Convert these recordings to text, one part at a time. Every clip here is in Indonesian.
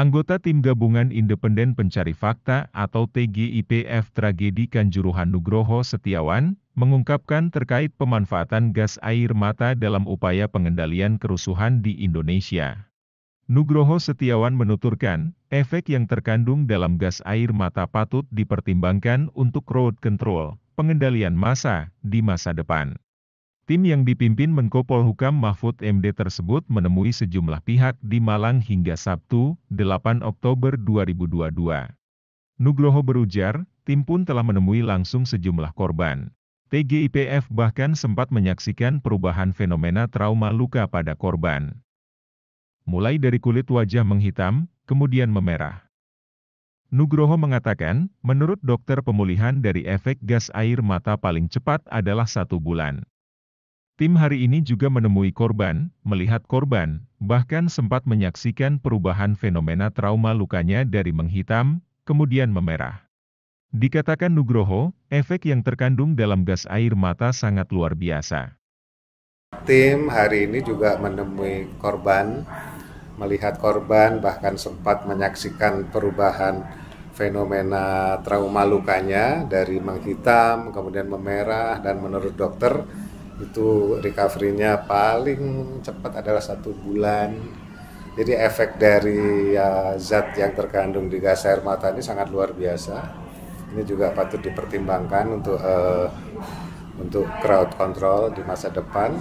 Anggota Tim Gabungan Independen Pencari Fakta atau TGIPF Tragedi Kanjuruhan Nugroho Setiawan, mengungkapkan terkait pemanfaatan gas air mata dalam upaya pengendalian kerusuhan di Indonesia. Nugroho Setiawan menuturkan, efek yang terkandung dalam gas air mata patut dipertimbangkan untuk road control, pengendalian massa, di masa depan. Tim yang dipimpin Menko Polhukam Mahfud MD tersebut menemui sejumlah pihak di Malang hingga Sabtu, 8 Oktober 2022. Nugroho berujar, tim pun telah menemui langsung sejumlah korban. TGIPF bahkan sempat menyaksikan perubahan fenomena trauma luka pada korban. Mulai dari kulit wajah menghitam, kemudian memerah. Nugroho mengatakan, menurut dokter pemulihan dari efek gas air mata paling cepat adalah satu bulan. Tim hari ini juga menemui korban, melihat korban, bahkan sempat menyaksikan perubahan fenomena trauma lukanya dari menghitam, kemudian memerah. Dikatakan Nugroho, efek yang terkandung dalam gas air mata sangat luar biasa. Tim hari ini juga menemui korban, melihat korban, bahkan sempat menyaksikan perubahan fenomena trauma lukanya dari menghitam, kemudian memerah, dan menurut dokter, itu recovery-nya paling cepat adalah satu bulan. Jadi efek dari ya, zat yang terkandung di gas air mata ini sangat luar biasa. Ini juga patut dipertimbangkan untuk uh, untuk crowd control di masa depan.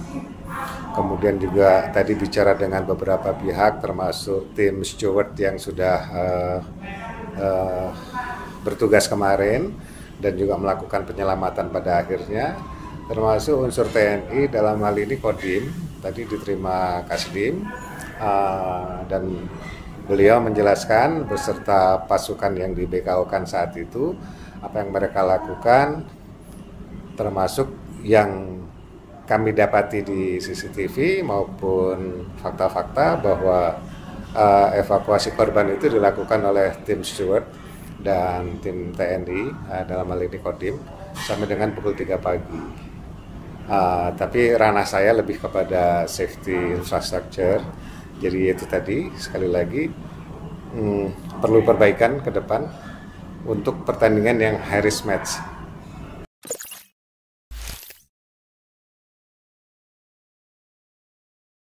Kemudian juga tadi bicara dengan beberapa pihak termasuk tim steward yang sudah uh, uh, bertugas kemarin dan juga melakukan penyelamatan pada akhirnya termasuk unsur TNI dalam hal ini Kodim tadi diterima Kasdim uh, dan beliau menjelaskan beserta pasukan yang di BKO kan saat itu apa yang mereka lakukan termasuk yang kami dapati di CCTV maupun fakta-fakta bahwa uh, evakuasi korban itu dilakukan oleh tim steward dan tim TNI uh, eh, dalam hal ini Kodim sampai dengan pukul 3 pagi. Uh, tapi ranah saya lebih kepada safety infrastructure. Jadi itu tadi sekali lagi hmm, perlu perbaikan ke depan untuk pertandingan yang high risk match.